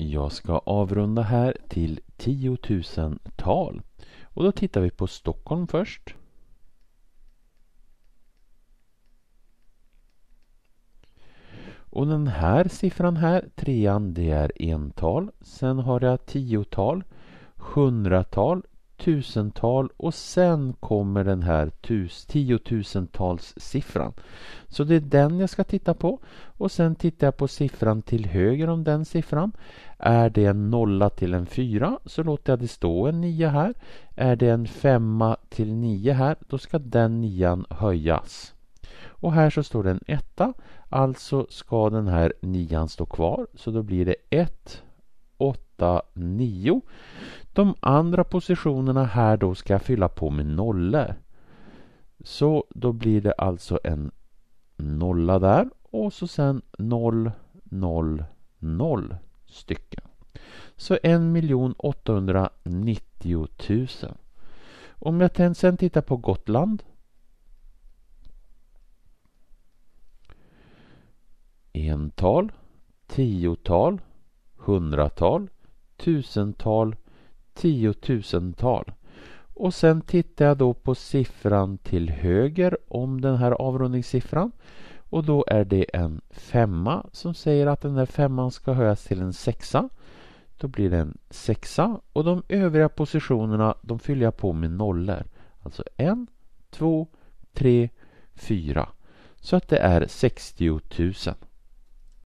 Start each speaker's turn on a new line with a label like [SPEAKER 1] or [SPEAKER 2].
[SPEAKER 1] Jag ska avrunda här till 10 tal. Och då tittar vi på Stockholm först. Och den här siffran här, trean, det är ental. Sen har jag tiotal, hundratal, tusental och sen kommer den här tus, tiotusentals siffran. Så det är den jag ska titta på och sen tittar jag på siffran till höger om den siffran. Är det en nolla till en fyra så låter jag det stå en nia här. Är det en femma till nio här då ska den nian höjas. Och här så står det en etta alltså ska den här nian stå kvar så då blir det 1, 8, 9 de andra positionerna här då ska jag fylla på med nollor. Så då blir det alltså en nolla där och så sen 0, 0, 0 stycken. Så 1 890 000. Om jag sen tittar på Gotland. Ental, tiotal, hundratal, tusental, tiotusental. Och sen tittar jag då på siffran till höger om den här avrundningssiffran. Och då är det en femma som säger att den där femman ska höjas till en sexa. Då blir det en sexa och de övriga positionerna de fyller jag på med nollor. Alltså en, två, tre, fyra. Så att det är 60 000.